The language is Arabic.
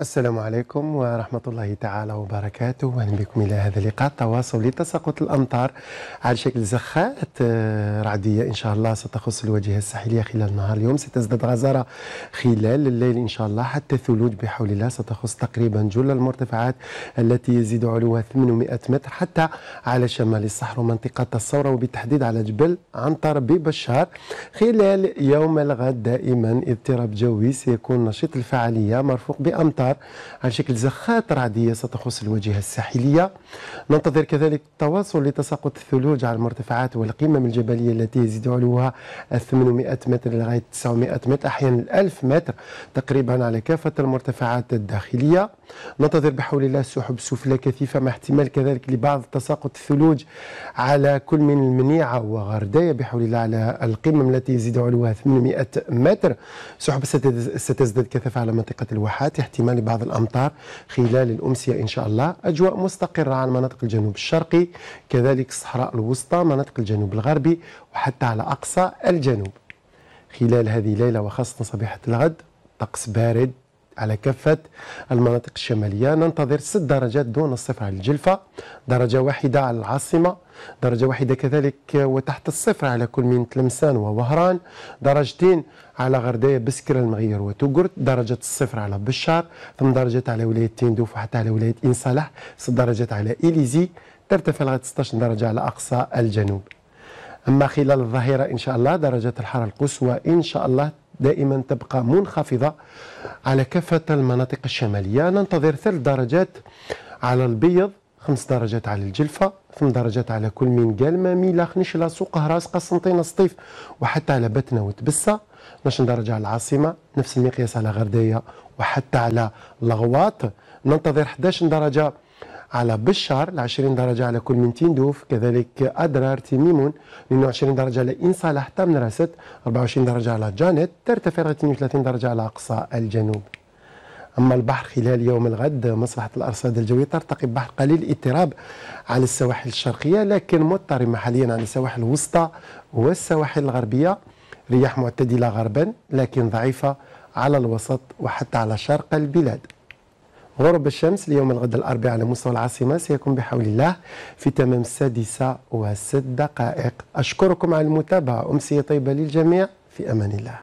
السلام عليكم ورحمة الله تعالى وبركاته أهلا بكم إلى هذا اللقاء التواصل لتساقط الأمطار على شكل زخات آه، رعدية إن شاء الله ستخص الواجهة الساحلية خلال النهار اليوم ستزداد غزارة خلال الليل إن شاء الله حتى ثلوج بحول الله ستخص تقريبا جل المرتفعات التي يزيد علوها 800 متر حتى على شمال الصحراء ومنطقة الصورة وبالتحديد على جبل عنتر ببشار خلال يوم الغد دائما اضطراب جوي سيكون نشيط الفعالية مرفوق بأمطار الأمطار على شكل زخات رعدية ستخص الواجهة الساحلية ننتظر كذلك التواصل لتساقط الثلوج على المرتفعات والقمم الجبلية التي يزيد علوها 800 متر لغاية 900 متر أحيانا 1000 متر تقريبا على كافة المرتفعات الداخلية ننتظر بحول الله سحب سفلى كثيفة مع احتمال كذلك لبعض تساقط الثلوج على كل من المنيعة وغرداية بحول الله على القمم التي يزيد علوها 800 متر سحب ستزداد كثافة على منطقة الواحات احتمال لبعض الأمطار خلال الأمسية إن شاء الله أجواء مستقرة على مناطق الجنوب الشرقي كذلك الصحراء الوسطى مناطق الجنوب الغربي وحتى على أقصى الجنوب خلال هذه الليلة وخاصة صبيحة الغد طقس بارد على كافة المناطق الشمالية ننتظر 6 درجات دون الصفر على الجلفة درجة واحدة على العاصمة درجة واحدة كذلك وتحت الصفر على كل من تلمسان ووهران درجتين على غردية بسكرة المغير وتوغرت درجة الصفر على بشار ثم درجات على ولاية تندوف وحتى على ولاية إن صالح 6 درجات على إليزي ترتفع لغاية 16 درجة على أقصى الجنوب أما خلال الظهيرة إن شاء الله درجة الحرارة القصوى إن شاء الله دائما تبقى منخفضة على كافة المناطق الشمالية ننتظر ثلاث درجات على البيض خمس درجات على الجلفة ثم درجات على كل من قلمة ميلا خنشلة سوق هراس قسنطينة سطيف وحتى على بتنا وتبسة 12 درجة على العاصمة نفس المقياس على غردية وحتى على الغواط ننتظر 11 درجة على بشار ل 20 درجة على كل من تندوف كذلك أدرار تيميمون لأنه 20 درجة ان صالح تامن راست 24 درجة على جانيت ترتفع 32 درجة على أقصى الجنوب أما البحر خلال يوم الغد مصلحة الأرصاد الجوية ترتقي بحر قليل اضطراب على السواحل الشرقية لكن مضطرب محليا على السواحل الوسطى والسواحل الغربية رياح معتدلة غربا لكن ضعيفة على الوسط وحتى على شرق البلاد غروب الشمس اليوم الغد الأربعاء على مستوى العاصمة سيكون بحول الله في تمام السادسة وست دقائق أشكركم على المتابعة أمسية طيبة للجميع في أمان الله